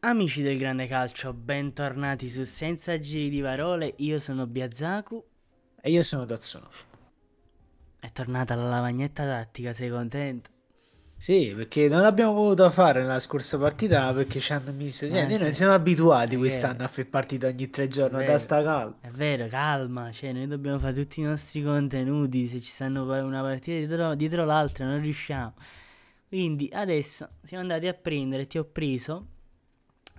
Amici del grande calcio, bentornati su Senza Giri di Parole, io sono Biazaku e io sono Datsuno. È tornata la lavagnetta tattica, sei contento? Sì, perché non l'abbiamo potuto fare nella scorsa partita perché ci hanno messo... Eh, cioè, noi sì. non siamo abituati è quest'anno vero. a fare partite ogni tre giorni, da sta calma. È vero, calma, cioè noi dobbiamo fare tutti i nostri contenuti, se ci stanno una partita dietro, dietro l'altra non riusciamo. Quindi adesso siamo andati a prendere, ti ho preso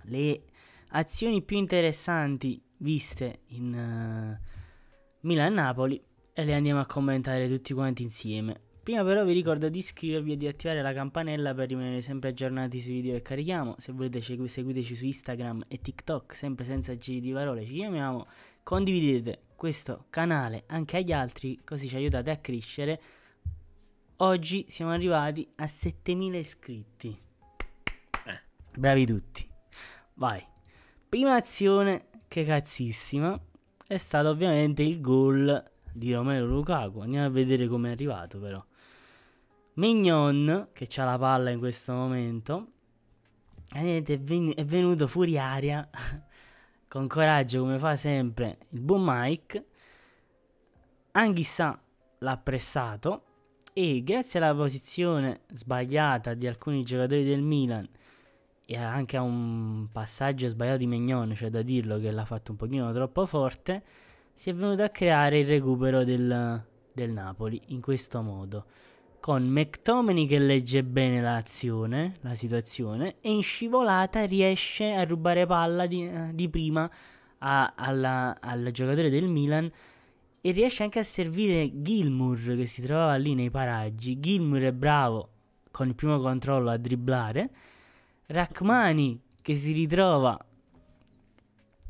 le azioni più interessanti viste in uh, eh, Milan-Napoli e le andiamo a commentare tutti quanti insieme. Prima però vi ricordo di iscrivervi e di attivare la campanella per rimanere sempre aggiornati sui video che carichiamo. Se volete seguiteci su Instagram e TikTok, sempre senza giri di parole, ci chiamiamo. Condividete questo canale anche agli altri, così ci aiutate a crescere. Oggi siamo arrivati a 7000 iscritti. Eh. Bravi tutti. Vai. Prima azione che cazzissima è stato ovviamente il gol di Romero Lukaku. Andiamo a vedere come è arrivato però. Mignon che ha la palla in questo momento. è, ven- è venuto fuori aria con coraggio come fa sempre il buon Mike. Anghissà l'ha pressato e grazie alla posizione sbagliata di alcuni giocatori del Milan e anche a un passaggio sbagliato di Mignon, cioè da dirlo che l'ha fatto un pochino troppo forte, si è venuto a creare il recupero del, del Napoli in questo modo. Con McTominay che legge bene l'azione, la situazione, e in scivolata riesce a rubare palla di, di prima al giocatore del Milan e riesce anche a servire Gilmour che si trovava lì nei paraggi. Gilmour è bravo con il primo controllo a dribblare Rachmani che si ritrova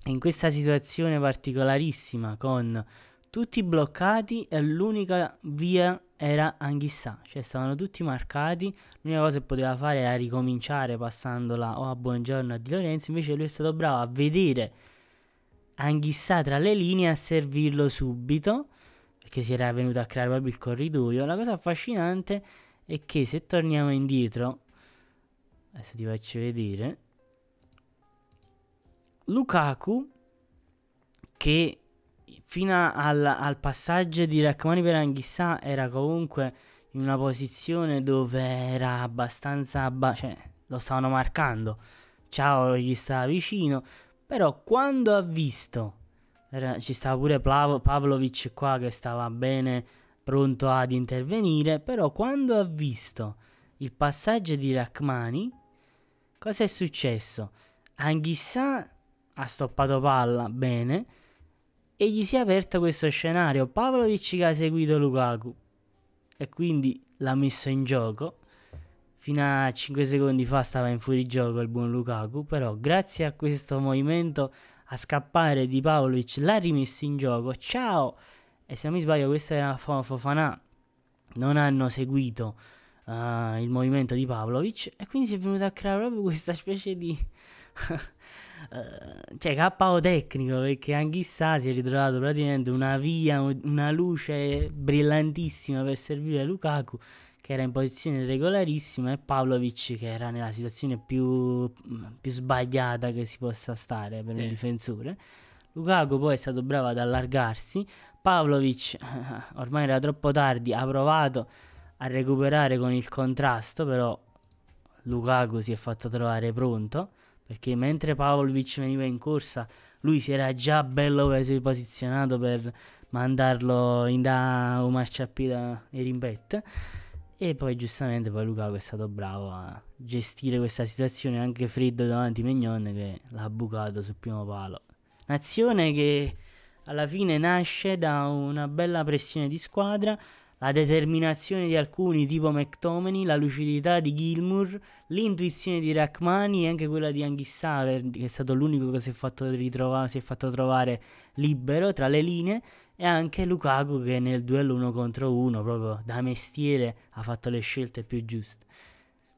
in questa situazione particolarissima con tutti bloccati e l'unica via era Anghissà, cioè stavano tutti marcati, l'unica cosa che poteva fare era ricominciare passandola o a Buongiorno a Di Lorenzo, invece lui è stato bravo a vedere Anghissà tra le linee e a servirlo subito, perché si era venuto a creare proprio il corridoio. La cosa affascinante è che se torniamo indietro Adesso ti faccio vedere. Lukaku che fino al, al passaggio di Rachmani per Anghissà era comunque in una posizione dove era abbastanza... Abba cioè, lo stavano marcando. Ciao gli stava vicino. Però quando ha visto... Era, ci stava pure Plav Pavlovic qua che stava bene pronto ad intervenire. Però quando ha visto il passaggio di Rachmani Cosa è successo? Anghissà ha stoppato palla bene e gli si è aperto questo scenario. Pavlovic che ha seguito Lukaku e quindi l'ha messo in gioco. Fino a 5 secondi fa stava in fuorigioco il buon Lukaku, però grazie a questo movimento a scappare di Pavlovic l'ha rimesso in gioco. Ciao! E se non mi sbaglio questa era Fofana. Non hanno seguito uh, il movimento di Pavlovic e quindi si è venuta a creare proprio questa specie di... uh, cioè KO tecnico perché anche sa si è ritrovato praticamente una via, una luce brillantissima per servire Lukaku che era in posizione regolarissima e Pavlovic che era nella situazione più, più sbagliata che si possa stare per eh. un difensore Lukaku poi è stato bravo ad allargarsi Pavlovic ormai era troppo tardi ha provato a recuperare con il contrasto, però Lukaku si è fatto trovare pronto, perché mentre Pavlovic veniva in corsa, lui si era già bello posizionato per mandarlo in da o marciapita e rimbette. E poi giustamente poi Lukaku è stato bravo a gestire questa situazione anche freddo davanti Mignon che l'ha bucato sul primo palo. Nazione che alla fine nasce da una bella pressione di squadra la determinazione di alcuni tipo McTominay, la lucidità di Gilmour, l'intuizione di Rachmani e anche quella di Anghissale, che è stato l'unico che si è fatto, ritrova- si è fatto trovare libero tra le linee, e anche Lukaku che nel duello uno contro uno, proprio da mestiere, ha fatto le scelte più giuste.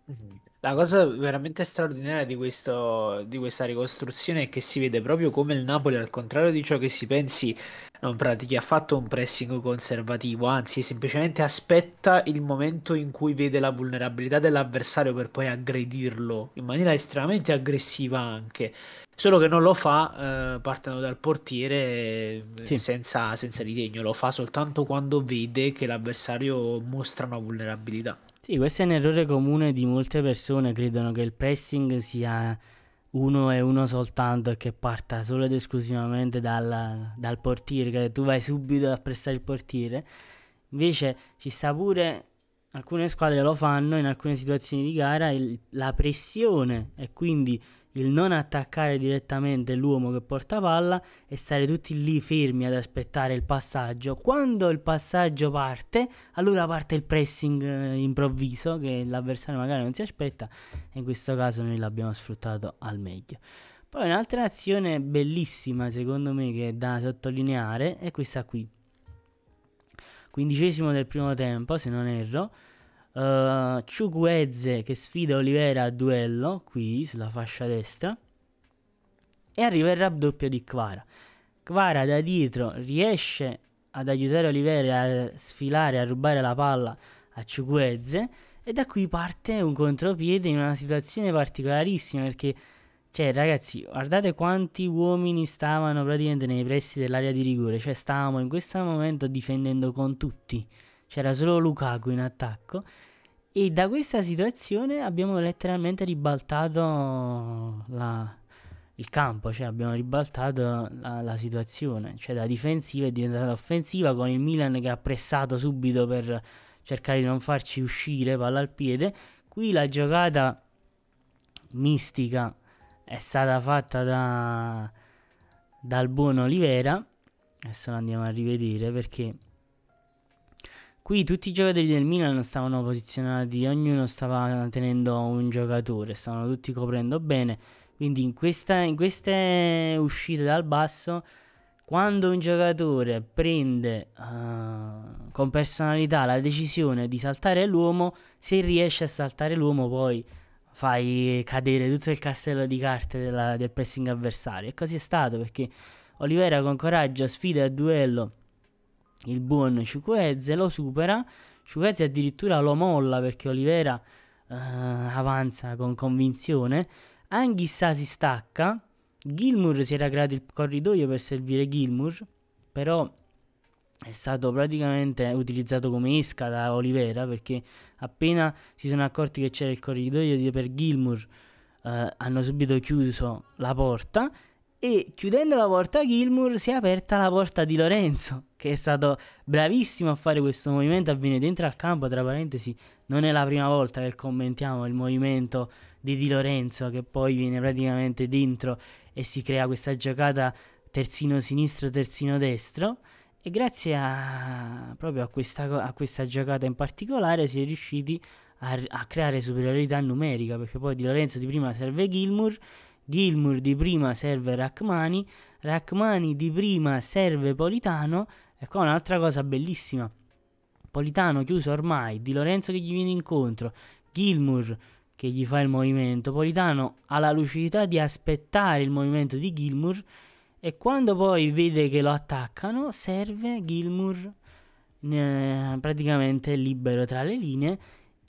Esatto. La cosa veramente straordinaria di, questo, di questa ricostruzione è che si vede proprio come il Napoli, al contrario di ciò che si pensi, non pratichi affatto un pressing conservativo, anzi semplicemente aspetta il momento in cui vede la vulnerabilità dell'avversario per poi aggredirlo in maniera estremamente aggressiva anche. Solo che non lo fa eh, partendo dal portiere eh, sì. senza, senza ritegno, lo fa soltanto quando vede che l'avversario mostra una vulnerabilità. Sì, questo è un errore comune di molte persone, credono che il pressing sia uno e uno soltanto e che parta solo ed esclusivamente dal, dal portiere, che tu vai subito a pressare il portiere. Invece ci sta pure, alcune squadre lo fanno in alcune situazioni di gara, il, la pressione e quindi il non attaccare direttamente l'uomo che porta palla e stare tutti lì fermi ad aspettare il passaggio. Quando il passaggio parte, allora parte il pressing eh, improvviso che l'avversario magari non si aspetta e in questo caso noi l'abbiamo sfruttato al meglio. Poi un'altra azione bellissima secondo me che è da sottolineare è questa qui. Quindicesimo del primo tempo, se non erro Uh, eh, Chukwueze che sfida Olivera a duello qui sulla fascia destra e arriva il raddoppio di Kvara. Kvara da dietro riesce ad aiutare Olivera a sfilare, a rubare la palla a Chukwueze e da qui parte un contropiede in una situazione particolarissima perché cioè ragazzi guardate quanti uomini stavano praticamente nei pressi dell'area di rigore, cioè stavamo in questo momento difendendo con tutti c'era solo Lukaku in attacco e da questa situazione abbiamo letteralmente ribaltato la, il campo, cioè abbiamo ribaltato la, la, situazione, cioè da difensiva è diventata offensiva con il Milan che ha pressato subito per cercare di non farci uscire palla al piede, qui la giocata mistica è stata fatta da, dal buon Olivera, adesso la andiamo a rivedere perché Qui tutti i giocatori del Milan stavano posizionati, ognuno stava tenendo un giocatore, stavano tutti coprendo bene. Quindi in, questa, in queste uscite dal basso, quando un giocatore prende uh, con personalità la decisione di saltare l'uomo, se riesce a saltare l'uomo poi fai cadere tutto il castello di carte della, del pressing avversario. E così è stato perché Olivera con coraggio sfida a duello il buon Ciuquezze, lo supera, Ciuquezze addirittura lo molla perché Olivera eh, avanza con convinzione, Anghissà si stacca, Gilmour si era creato il corridoio per servire Gilmour, però è stato praticamente utilizzato come esca da Olivera perché appena si sono accorti che c'era il corridoio per Gilmour eh, hanno subito chiuso la porta e chiudendo la porta a Gilmour si è aperta la porta di Lorenzo, che è stato bravissimo a fare questo movimento, avviene dentro al campo, tra parentesi, non è la prima volta che commentiamo il movimento di Di Lorenzo, che poi viene praticamente dentro e si crea questa giocata terzino sinistro, terzino destro, e grazie a, proprio a questa, a questa giocata in particolare si è riusciti a, a creare superiorità numerica, perché poi Di Lorenzo di prima serve Gilmour, Gilmour di prima serve Rachmani, Rachmani di prima serve Politano, e ecco, qua un'altra cosa bellissima, Politano chiuso ormai, Di Lorenzo che gli viene incontro, Gilmour che gli fa il movimento, Politano ha la lucidità di aspettare il movimento di Gilmour e quando poi vede che lo attaccano serve Gilmour eh, praticamente libero tra le linee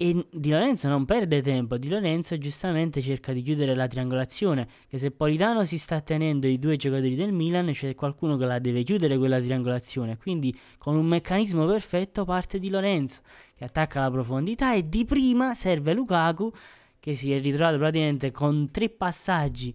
e Di Lorenzo non perde tempo, Di Lorenzo giustamente cerca di chiudere la triangolazione, che se Politano si sta tenendo i due giocatori del Milan c'è qualcuno che la deve chiudere quella triangolazione, quindi con un meccanismo perfetto parte Di Lorenzo, che attacca la profondità e di prima serve Lukaku, che si è ritrovato praticamente con tre passaggi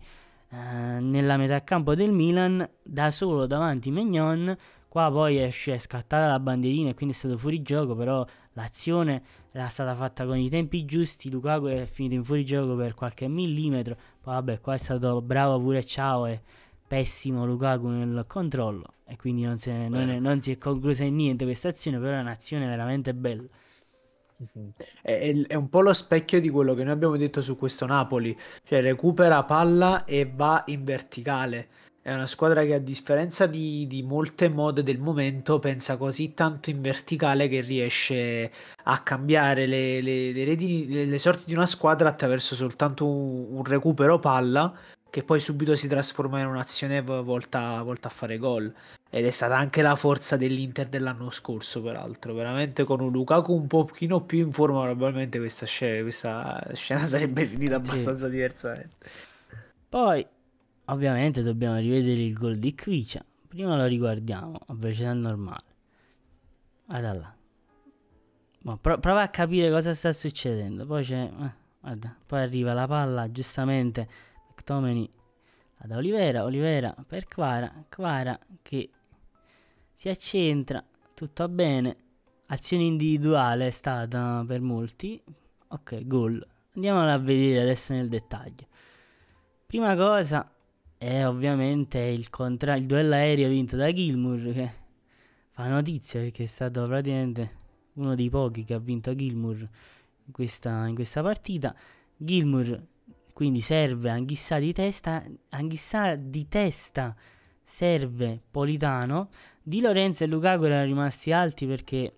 eh, nella metà campo del Milan, da solo davanti Mignon, Qua poi è scattata la bandierina e quindi è stato fuori gioco, però l'azione era stata fatta con i tempi giusti, Lukaku è finito in fuorigioco per qualche millimetro, poi vabbè qua è stato bravo pure Ciao e pessimo Lukaku nel controllo e quindi non si, è, non, è, non si è conclusa in niente questa azione, però è un'azione veramente bella. È, è, un po' lo specchio di quello che noi abbiamo detto su questo Napoli, cioè recupera palla e va in verticale è una squadra che a differenza di, di, molte mod del momento pensa così tanto in verticale che riesce a cambiare le, le, le, redini, le sorti di una squadra attraverso soltanto un, un, recupero palla che poi subito si trasforma in un'azione volta, volta a fare gol. Ed è stata anche la forza dell'Inter dell'anno scorso, peraltro. Veramente con un Lukaku un pochino più in forma, probabilmente questa scena, questa scena sarebbe finita abbastanza sì. diversamente. Poi Ovviamente dobbiamo rivedere il gol di Quicia. Prima lo riguardiamo a velocità normale. Guarda là. Ma pro prova a capire cosa sta succedendo. Poi c'è... Eh, guarda, poi arriva la palla, giustamente. McTominay ad Olivera, Olivera per Quara, Quara che si accentra, tutto bene. Azione individuale è stata per molti. Ok, gol. Andiamola a vedere adesso nel dettaglio. Prima cosa, e ovviamente il, contra- il duello aereo vinto da Gilmour che fa notizia perché è stato praticamente uno dei pochi che ha vinto Gilmour in questa, in questa partita. Gilmour quindi serve Anghissà di testa, Anghissà di testa serve Politano, Di Lorenzo e Lukaku erano rimasti alti perché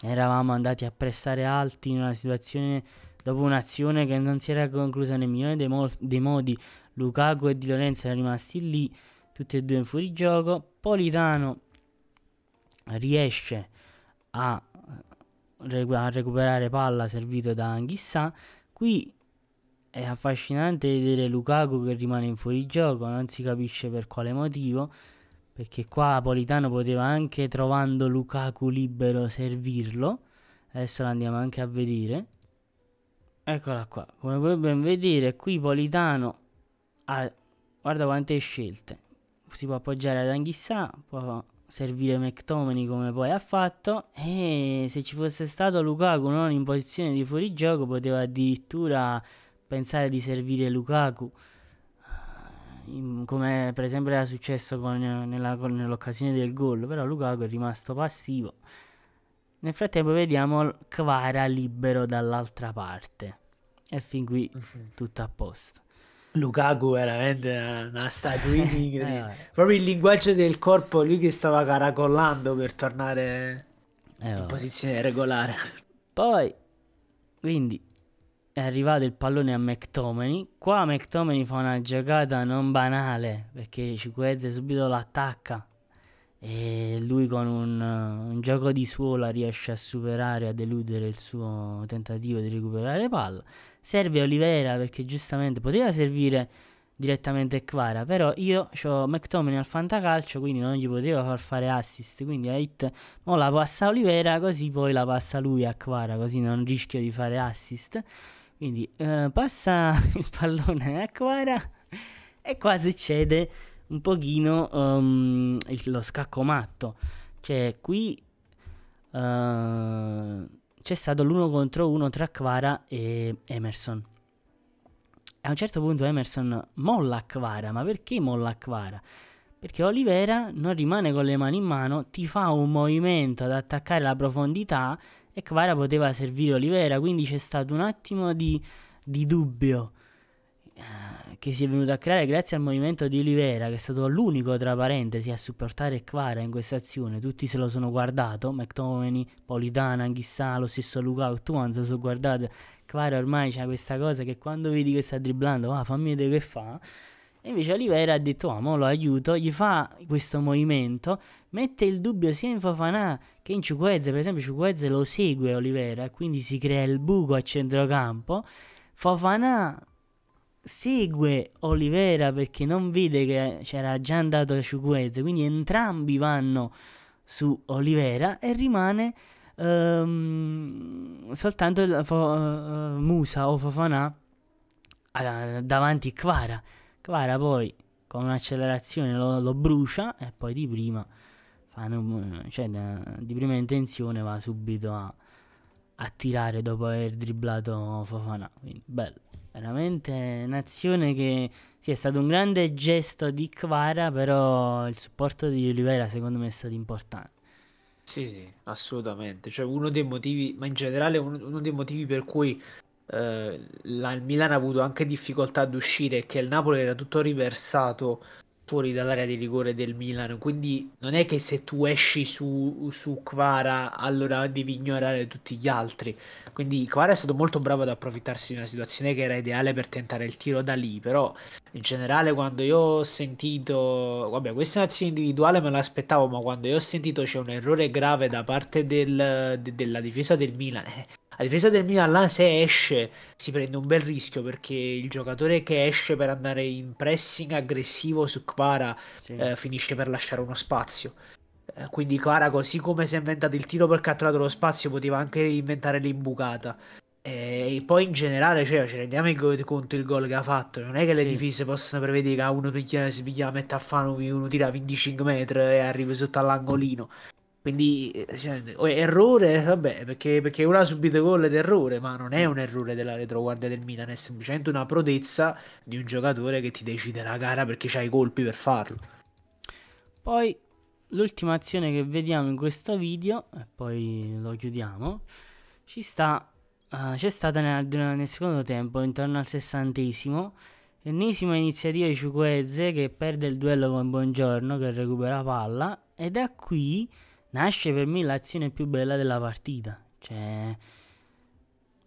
eravamo andati a pressare alti in una situazione dopo un'azione che non si era conclusa nel migliore dei, mo dei modi Lukaku e Di Lorenzo erano rimasti lì, tutti e due in fuorigioco. Politano riesce a, eh, a recuperare palla servito da Anghissà. Qui è affascinante vedere Lukaku che rimane in fuorigioco, non si capisce per quale motivo, perché qua Politano poteva anche trovando Lukaku libero servirlo. Adesso lo andiamo anche a vedere. Eccola qua, come puoi ben vedere qui Politano ha, ah, guarda quante scelte. Si può appoggiare ad Anghissà, può servire McTominay come poi ha fatto e se ci fosse stato Lukaku non in posizione di fuorigioco poteva addirittura pensare di servire Lukaku ah, come per esempio era successo con, nella, con, nell'occasione del gol però Lukaku è rimasto passivo nel frattempo vediamo Kvara libero dall'altra parte e fin qui mhm. tutto a posto Lukaku veramente una, una statuina eh, proprio il linguaggio del corpo lui che stava caracollando per tornare eh, in posizione regolare poi quindi è arrivato il pallone a McTominay qua McTominay fa una giocata non banale perché Cicuezze subito l'attacca e lui con un, un, gioco di suola riesce a superare, a deludere il suo tentativo di recuperare palla. Serve Olivera perché giustamente poteva servire direttamente Quara, però io ho McTominay al fantacalcio, quindi non gli poteva far fare assist, quindi a hit mo la passa Olivera, così poi la passa lui a Quara, così non rischio di fare assist. Quindi eh, passa il pallone a Quara e qua succede un pochino um, il, lo scacco matto. Cioè, qui uh, c'è stato l'uno contro uno tra Kvara e Emerson. A un certo punto Emerson molla Kvara, ma perché molla Kvara? Perché Olivera non rimane con le mani in mano, ti fa un movimento ad attaccare la profondità e Kvara poteva servire Olivera, quindi c'è stato un attimo di, di dubbio che si è venuto a creare grazie al movimento di Olivera, che è stato l'unico, tra parentesi, a supportare Quara in questa azione. Tutti se lo sono guardato, McTominay, Politana, chissà, lo stesso Luca, tu non se lo sono guardato. Quara ormai c'è questa cosa che quando vedi che sta dribblando, ah, fammi vedere che fa. E invece Olivera ha detto, ah, mo lo aiuto, gli fa questo movimento, mette il dubbio sia in Fofanà che in Ciuquezze, per esempio Ciuquezze lo segue Olivera, quindi si crea il buco a centrocampo. Fofanà segue Olivera perché non vede che c'era già andato a Ciuquez, quindi entrambi vanno su Olivera e rimane um, soltanto uh, Musa o Fofana uh, davanti Quara. Quara poi con un'accelerazione lo, lo, brucia e poi di prima, fanno, cioè, di prima intenzione va subito a, a tirare dopo aver dribblato Fofana. Quindi bello veramente un'azione che sì, è stato un grande gesto di Kvara, però il supporto di Oliveira secondo me è stato importante. Sì, sì, assolutamente. Cioè, uno dei motivi, ma in generale uno, uno dei motivi per cui eh, la, il Milan ha avuto anche difficoltà ad uscire è che il Napoli era tutto riversato fuori dall'area di rigore del Milan. Quindi non è che se tu esci su, su Quara allora devi ignorare tutti gli altri. Quindi Quara è stato molto bravo ad approfittarsi di una situazione che era ideale per tentare il tiro da lì. Però in generale quando io ho sentito... Vabbè, questa è un'azione individuale me l'aspettavo, ma quando io ho sentito c'è un errore grave da parte del, de, della difesa del Milan... Eh la difesa del Milan là se esce si prende un bel rischio perché il giocatore che esce per andare in pressing aggressivo su Kvara sì. eh, finisce per lasciare uno spazio. Eh, quindi Kvara così come si è inventato il tiro perché ha trovato lo spazio poteva anche inventare l'imbucata. Eh, e poi in generale, cioè, ci rendiamo conto il gol che ha fatto. Non è che le sì. difese possono prevedere che uno piglia, si piglia a metà Fanovi, uno tira 25 metri e arriva sotto all'angolino. Quindi eh, cioè, errore, vabbè, perché, perché ora ha subito gol d'errore, ma non è un errore della retroguardia del Milan, è semplicemente una prodezza di un giocatore che ti decide la gara perché c'ha i colpi per farlo. Poi l'ultima azione che vediamo in questo video, e poi lo chiudiamo, ci sta, uh, c'è stata nel, nel, secondo tempo, intorno al sessantesimo, ennesima iniziativa di Ciuquezze che perde il duello con Buongiorno che recupera palla, e da qui nasce per me l'azione più bella della partita. Cioè,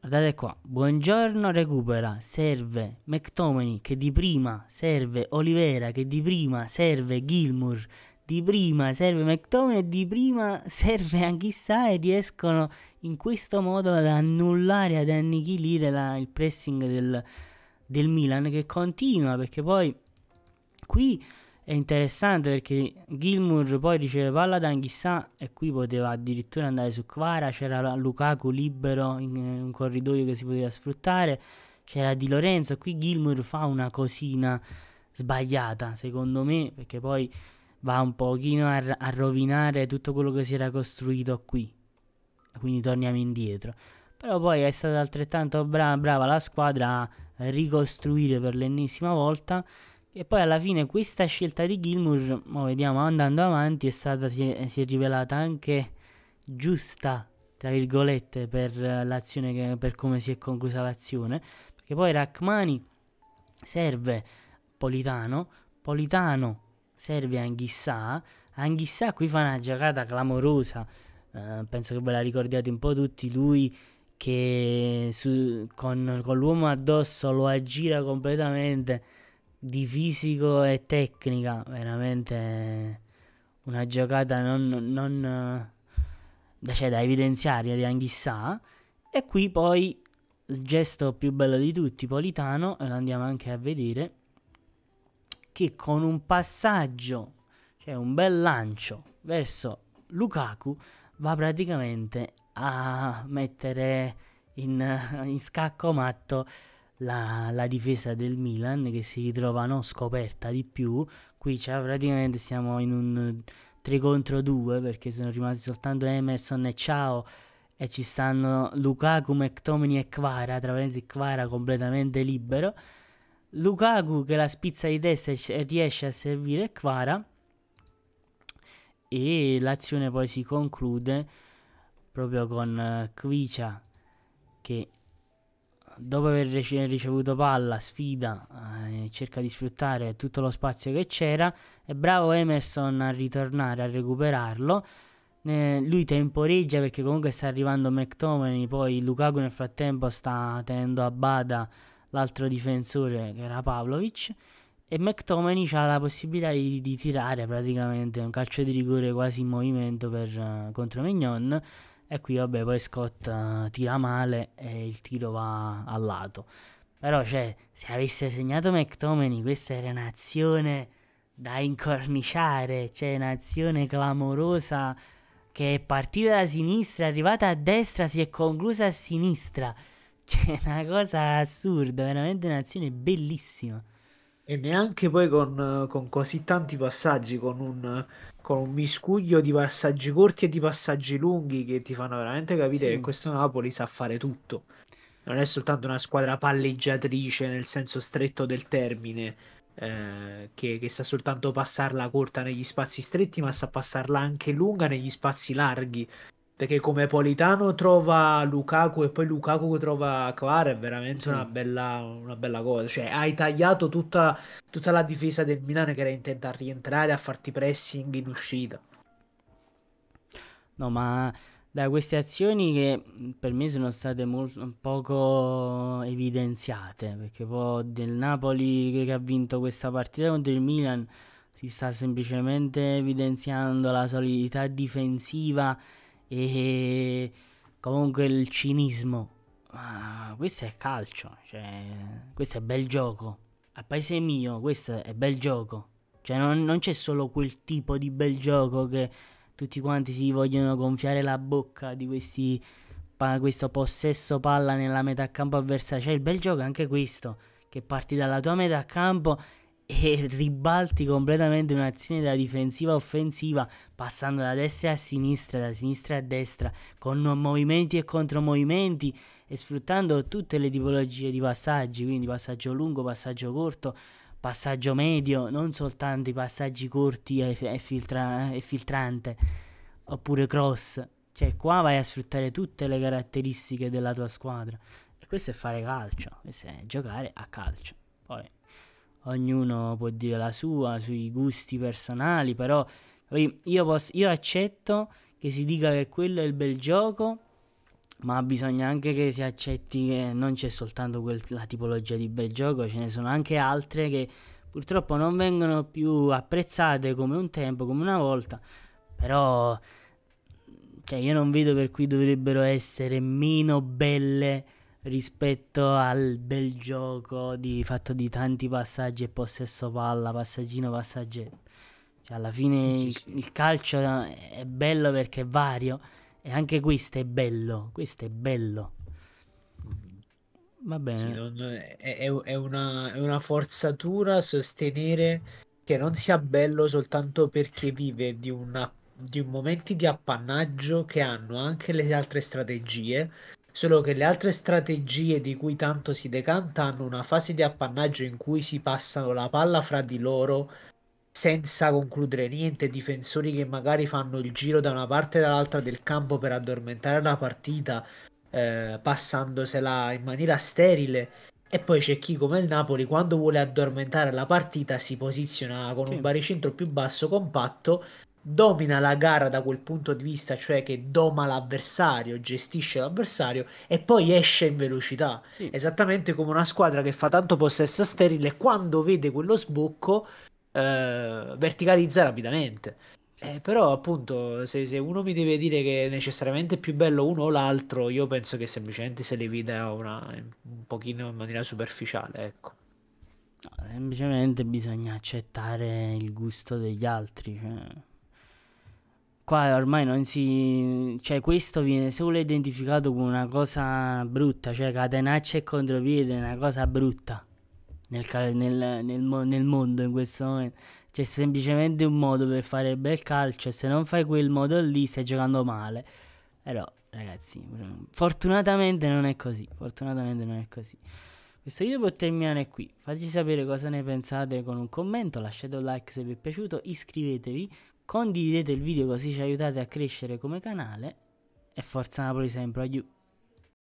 guardate qua, buongiorno recupera, serve McTominay che di prima serve Olivera che di prima serve Gilmour di prima serve McTominay di prima serve Anchissà e riescono in questo modo ad annullare, ad annichilire la, il pressing del, del Milan che continua perché poi qui è interessante perché Gilmour poi riceve palla da chissà e qui poteva addirittura andare su Kvara c'era Lukaku libero in, in un corridoio che si poteva sfruttare c'era Di Lorenzo qui Gilmour fa una cosina sbagliata secondo me perché poi va un pochino a, a rovinare tutto quello che si era costruito qui quindi torniamo indietro però poi è stata altrettanto bra- brava la squadra a ricostruire per l'ennesima volta e poi alla fine questa scelta di Gilmour, ma vediamo andando avanti, è stata, si, è, si è rivelata anche giusta, tra virgolette, per eh, l'azione, che, per come si è conclusa l'azione. Perché poi Rachmani serve Politano, Politano serve Anghissà, Anghissà qui fa una giocata clamorosa, eh, penso che ve la ricordiate un po' tutti, lui che su, con, con l'uomo addosso lo aggira completamente di fisico e tecnica, veramente una giocata non, non eh, cioè, da evidenziare, di chissà. E qui poi il gesto più bello di tutti, Politano, e lo andiamo anche a vedere, che con un passaggio, cioè un bel lancio verso Lukaku, va praticamente a mettere in, in scacco matto la, la, difesa del Milan che si ritrova non scoperta di più. Qui cioè, praticamente siamo in un 3 contro 2 perché sono rimasti soltanto Emerson e Ciao e ci stanno Lukaku, McTominay e Quara, tra parentesi Quara completamente libero. Lukaku che la spizza di testa e riesce a servire Quara e l'azione poi si conclude proprio con uh, Kvicia che dopo aver ricevuto palla, sfida, eh, cerca di sfruttare tutto lo spazio che c'era. È bravo Emerson a ritornare a recuperarlo. Eh, lui temporeggia perché comunque sta arrivando McTominay. Poi Lukaku nel frattempo sta tenendo a bada l'altro difensore che era Pavlovic. E McTominay ha la possibilità di, di, tirare praticamente un calcio di rigore quasi in movimento per, uh, contro Mignon e qui vabbè poi Scott uh, tira male e il tiro va a lato. Però cioè, se avesse segnato McTominay questa era un'azione da incorniciare, cioè un'azione clamorosa che è partita da sinistra, è arrivata a destra, si è conclusa a sinistra. c'è cioè, una cosa assurda, veramente un'azione bellissima. E neanche poi con, con così tanti passaggi, con un, con un, miscuglio di passaggi corti e di passaggi lunghi che ti fanno veramente capire sì. che questo Napoli sa fare tutto. Non è soltanto una squadra palleggiatrice nel senso stretto del termine, eh, che, che, sa soltanto passarla corta negli spazi stretti, ma sa passarla anche lunga negli spazi larghi, perché come Politano trova Lukaku e poi Lukaku trova Kvara è veramente sì. una, bella, una, bella, cosa. Cioè, hai tagliato tutta, tutta la difesa del Milano che era intenta a rientrare a farti pressing in uscita. No, ma da queste azioni che mm, per me sono state molto, poco evidenziate, perché poi del Napoli che ha vinto questa partita contro il Milan si sta semplicemente evidenziando la solidità difensiva e comunque il cinismo. Ah, questo è calcio, cioè, questo è bel gioco. A paese mio, questo è bel gioco. Cioè, non, non c'è solo quel tipo di bel gioco che tutti quanti si vogliono gonfiare la bocca di questi, pa, questo possesso palla nella metà campo avversaria. Cioè, il bel gioco è anche questo, che parti dalla tua metà campo e ribalti completamente un'azione da difensiva a offensiva passando da destra a sinistra, da sinistra a destra con movimenti e contromovimenti e sfruttando tutte le tipologie di passaggi, quindi passaggio lungo, passaggio corto, passaggio medio, non soltanto i passaggi corti e, e, filtra e filtrante oppure cross, cioè qua vai a sfruttare tutte le caratteristiche della tua squadra e questo è fare calcio, questo è giocare a calcio. Poi ognuno può dire la sua sui gusti personali, però io, posso, io accetto che si dica che quello è il bel gioco, ma bisogna anche che si accetti che non c'è soltanto quella tipologia di bel gioco, ce ne sono anche altre che purtroppo non vengono più apprezzate come un tempo, come una volta, però cioè, io non vedo per cui dovrebbero essere meno belle rispetto al bel gioco di, fatto di tanti passaggi e possesso palla, passaggino, passaggetto. Cioè, alla fine sì, il, sì. il, calcio è bello perché è vario e anche questo è bello, questo è bello. Va bene. Sì, non, è, è, una, è una forzatura sostenere che non sia bello soltanto perché vive di, una, di momenti di appannaggio che hanno anche le altre strategie solo che le altre strategie di cui tanto si decanta hanno una fase di appannaggio in cui si passano la palla fra di loro senza concludere niente, difensori che magari fanno il giro da una parte e dall'altra del campo per addormentare la partita, eh, passandosela in maniera sterile. E poi c'è chi come il Napoli, quando vuole addormentare la partita, si posiziona con sì. un baricentro più basso, compatto, domina la gara da quel punto di vista, cioè che doma l'avversario, gestisce l'avversario e poi esce in velocità, sì. esattamente come una squadra che fa tanto possesso sterile quando vede quello sbocco eh, verticalizza rapidamente. Eh, però appunto se, se, uno mi deve dire che è necessariamente più bello uno o l'altro, io penso che semplicemente se le veda un pochino in maniera superficiale, ecco. semplicemente bisogna accettare il gusto degli altri. Cioè Qua ormai non si. cioè, questo viene solo identificato come una cosa brutta, cioè catenaccia e contropiede è una cosa brutta nel, nel, nel, nel mondo in questo momento. C'è semplicemente un modo per fare bel calcio e se non fai quel modo lì stai giocando male. Però, ragazzi, fortunatamente non è così. Fortunatamente non è così. Questo video può terminare qui. Fateci sapere cosa ne pensate con un commento, lasciate un like se vi è piaciuto, iscrivetevi, condividete il video così ci aiutate a crescere come canale e forza Napoli sempre, aiuto!